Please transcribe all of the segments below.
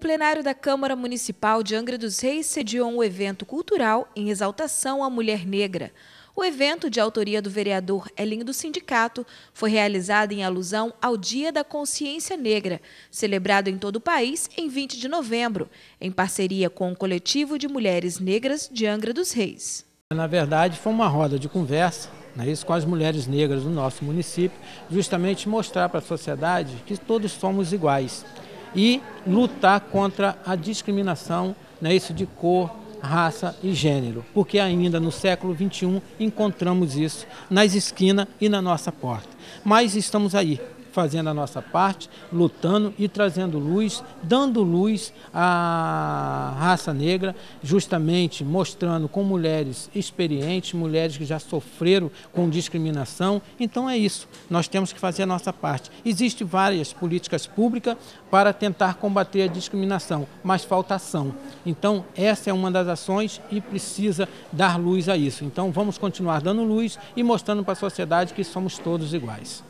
plenário da Câmara Municipal de Angra dos Reis sediou um evento cultural em exaltação à mulher negra. O evento, de autoria do vereador Elinho do Sindicato, foi realizado em alusão ao Dia da Consciência Negra, celebrado em todo o país em 20 de novembro, em parceria com o Coletivo de Mulheres Negras de Angra dos Reis. Na verdade, foi uma roda de conversa né, isso com as mulheres negras do nosso município, justamente mostrar para a sociedade que todos somos iguais e lutar contra a discriminação, né, isso de cor, raça e gênero, porque ainda no século XXI encontramos isso nas esquinas e na nossa porta. Mas estamos aí, fazendo a nossa parte, lutando e trazendo luz, dando luz à raça negra, justamente mostrando com mulheres experientes, mulheres que já sofreram com discriminação. Então é isso, nós temos que fazer a nossa parte. Existem várias políticas públicas para tentar combater a discriminação, mas falta ação. Então essa é uma das ações e precisa dar luz a isso. Então vamos continuar dando luz e mostrando para a sociedade que somos todos iguais.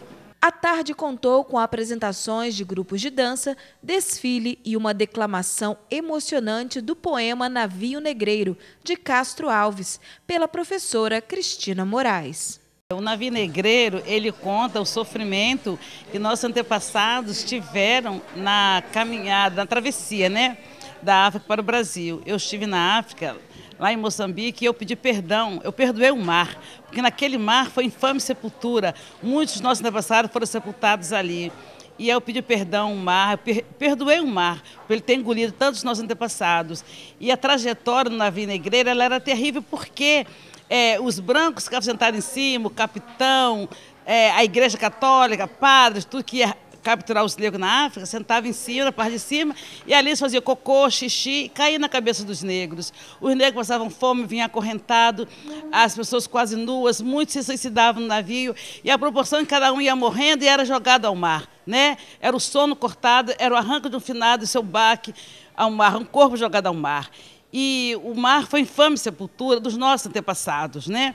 A tarde contou com apresentações de grupos de dança, desfile e uma declamação emocionante do poema Navio Negreiro, de Castro Alves, pela professora Cristina Moraes. O navio negreiro, ele conta o sofrimento que nossos antepassados tiveram na caminhada, na travessia, né, da África para o Brasil. Eu estive na África lá em Moçambique, e eu pedi perdão, eu perdoei o mar, porque naquele mar foi infame sepultura, muitos dos nossos antepassados foram sepultados ali. E eu pedi perdão ao mar, perdoei o mar, por ele ter engolido tantos nossos antepassados. E a trajetória do navio negreiro ela era terrível porque é, os brancos ficavam sentados em cima, o capitão, é, a igreja católica, padres, tudo que ia capturar os negros na África, sentava em cima, na parte de cima, e ali eles faziam cocô, xixi, e caía na cabeça dos negros. Os negros passavam fome, vinham acorrentado, as pessoas quase nuas, muitos se suicidavam no navio, e a proporção que cada um ia morrendo e era jogado ao mar. Né? Era o sono cortado, era o arranco de um finado, seu baque ao mar, um corpo jogado ao mar. E o mar foi infame sepultura dos nossos antepassados, né?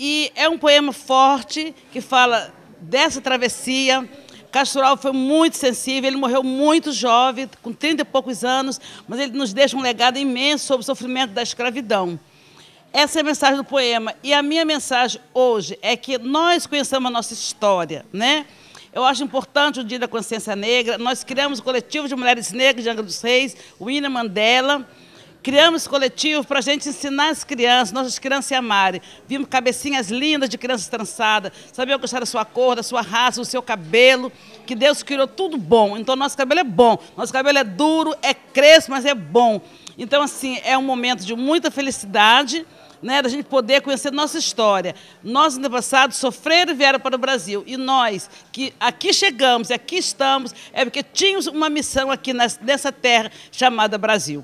E é um poema forte que fala dessa travessia, Castural foi muito sensível, ele morreu muito jovem, com 30 e poucos anos, mas ele nos deixa um legado imenso sobre o sofrimento da escravidão. Essa é a mensagem do poema. E a minha mensagem hoje é que nós conheçamos a nossa história, né? Eu acho importante o Dia da Consciência Negra. Nós criamos o coletivo de mulheres negras de Angra dos Reis, o Ina Mandela. Criamos coletivo para a gente ensinar as crianças, nossas crianças se amarem. Vimos cabecinhas lindas de crianças trançadas, sabiam gostar da sua cor, da sua raça, do seu cabelo, que Deus criou tudo bom. Então, nosso cabelo é bom, nosso cabelo é duro, é crespo, mas é bom. Então, assim, é um momento de muita felicidade, né, da gente poder conhecer nossa história. Nós, no passado, sofreram e vieram para o Brasil. E nós, que aqui chegamos, aqui estamos, é porque tínhamos uma missão aqui nessa terra chamada Brasil.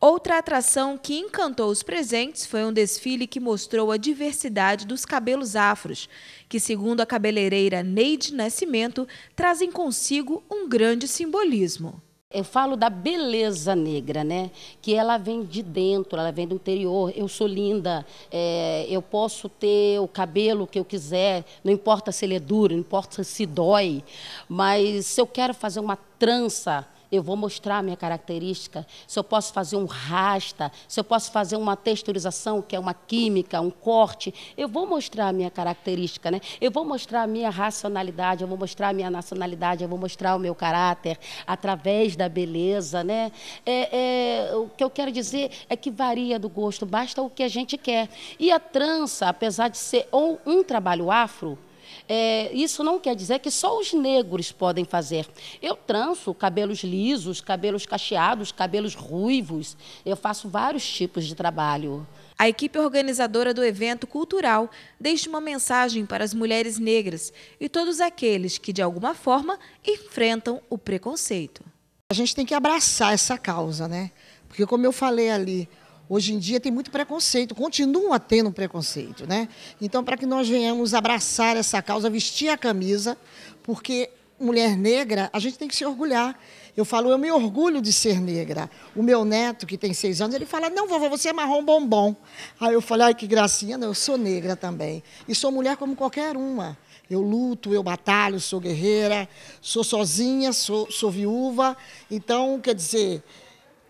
Outra atração que encantou os presentes foi um desfile que mostrou a diversidade dos cabelos afros, que, segundo a cabeleireira Neide Nascimento, trazem consigo um grande simbolismo. Eu falo da beleza negra, né? Que ela vem de dentro, ela vem do interior. Eu sou linda, é, eu posso ter o cabelo que eu quiser, não importa se ele é duro, não importa se dói, mas se eu quero fazer uma trança, eu vou mostrar a minha característica, se eu posso fazer um rasta, se eu posso fazer uma texturização, que é uma química, um corte, eu vou mostrar a minha característica, né? eu vou mostrar a minha racionalidade, eu vou mostrar a minha nacionalidade, eu vou mostrar o meu caráter através da beleza. Né? É, é, o que eu quero dizer é que varia do gosto, basta o que a gente quer. E a trança, apesar de ser um trabalho afro, é, isso não quer dizer que só os negros podem fazer. Eu tranço cabelos lisos, cabelos cacheados, cabelos ruivos. Eu faço vários tipos de trabalho. A equipe organizadora do evento cultural deixa uma mensagem para as mulheres negras e todos aqueles que, de alguma forma, enfrentam o preconceito. A gente tem que abraçar essa causa, né? Porque, como eu falei ali, Hoje em dia tem muito preconceito, continua tendo preconceito, né? Então, para que nós venhamos abraçar essa causa, vestir a camisa, porque mulher negra, a gente tem que se orgulhar. Eu falo, eu me orgulho de ser negra. O meu neto, que tem seis anos, ele fala, não, vovó, você é marrom bombom. Aí eu falei, ai, que gracinha, não, eu sou negra também. E sou mulher como qualquer uma. Eu luto, eu batalho, sou guerreira, sou sozinha, sou, sou viúva. Então, quer dizer,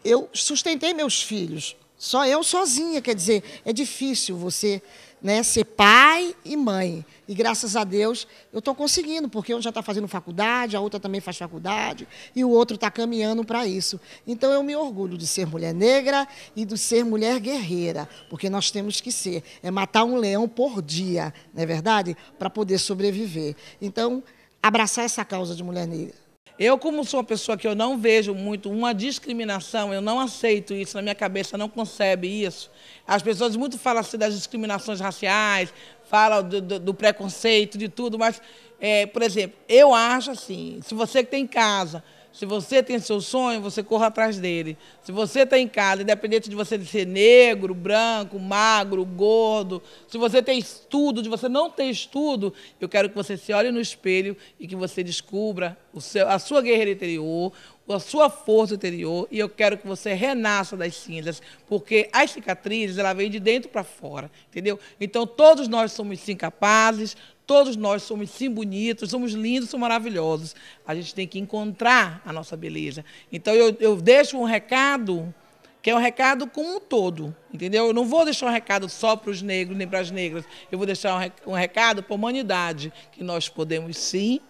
eu sustentei meus filhos só eu sozinha, quer dizer, é difícil você né, ser pai e mãe. E graças a Deus eu estou conseguindo, porque um já está fazendo faculdade, a outra também faz faculdade, e o outro está caminhando para isso. Então eu me orgulho de ser mulher negra e de ser mulher guerreira, porque nós temos que ser. É matar um leão por dia, não é verdade? Para poder sobreviver. Então, abraçar essa causa de mulher negra. Eu, como sou uma pessoa que eu não vejo muito uma discriminação, eu não aceito isso, na minha cabeça não concebe isso. As pessoas muito falam assim das discriminações raciais, falam do, do, do preconceito, de tudo, mas, é, por exemplo, eu acho assim, se você que tem casa, se você tem seu sonho, você corra atrás dele. Se você está em casa, independente de você ser negro, branco, magro, gordo, se você tem estudo, de você não ter estudo, eu quero que você se olhe no espelho e que você descubra seu, a sua guerreira interior, a sua força interior, e eu quero que você renasça das cinzas, porque as cicatrizes, ela vem de dentro para fora, entendeu? Então, todos nós somos sim capazes, todos nós somos sim bonitos, somos lindos, somos maravilhosos. A gente tem que encontrar a nossa beleza. Então, eu, eu deixo um recado que é um recado como um todo, entendeu? Eu não vou deixar um recado só para os negros nem para as negras, eu vou deixar um recado para a humanidade, que nós podemos sim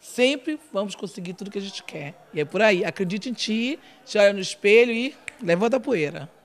sempre vamos conseguir tudo que a gente quer. E é por aí. Acredite em ti, te olha no espelho e levanta a poeira.